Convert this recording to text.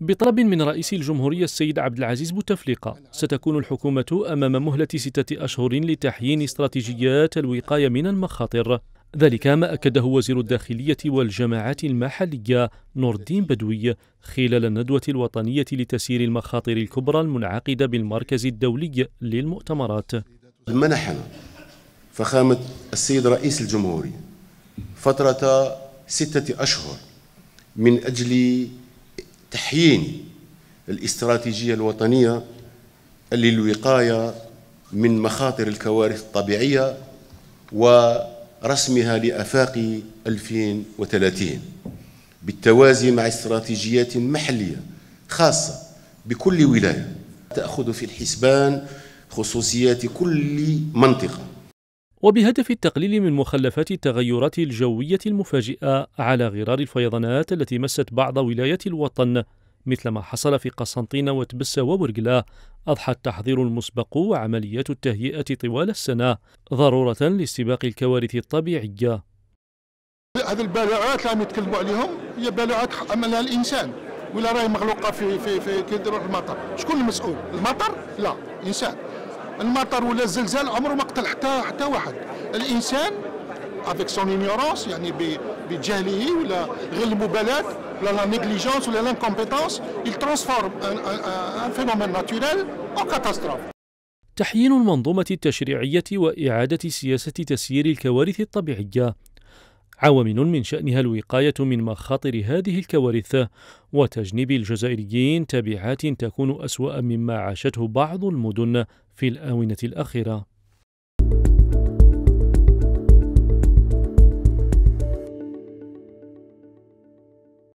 بطلب من رئيس الجمهورية السيد عبد العزيز بوتفليقة ستكون الحكومة أمام مهلة ستة أشهر لتحيين استراتيجيات الوقاية من المخاطر ذلك ما أكده وزير الداخلية والجماعات المحلية نور الدين بدوي خلال الندوة الوطنية لتسيير المخاطر الكبرى المنعقدة بالمركز الدولي للمؤتمرات منحنا فخامة السيد رئيس الجمهورية فترة ستة أشهر من أجل تحيين الاستراتيجية الوطنية للوقاية من مخاطر الكوارث الطبيعية ورسمها لأفاق 2030 بالتوازي مع استراتيجيات محلية خاصة بكل ولاية تأخذ في الحسبان خصوصيات كل منطقة وبهدف التقليل من مخلفات التغيرات الجوية المفاجئة على غرار الفيضانات التي مست بعض ولايات الوطن مثل ما حصل في قسنطينة وتبسة وبرقلة أضحى التحضير المسبق وعمليات التهيئة طوال السنة ضرورة لاستباق الكوارث الطبيعية هذه البلاعات اللي عم يتكلموا عليهم هي بلاعات عملها الانسان ولا راهي مغلوقه في في في كي المطر شكون المسؤول المطر لا انسان المطر ولا الزلزال عمره ما قتل حتى حتى واحد الانسان افيك سون ignorance يعني بجهله ولا غير المبالاه ولا لا نيجليجونس ولا لانكومبيتونس يترانسفورم ان فينومين ناتوريل او كاتاستروف تحيين المنظومة التشريعية وإعادة سياسة تسيير الكوارث الطبيعية عوامل من شأنها الوقاية من مخاطر هذه الكوارث وتجنيب الجزائريين تبعات تكون أسوأ مما عاشته بعض المدن في الآونة الأخيرة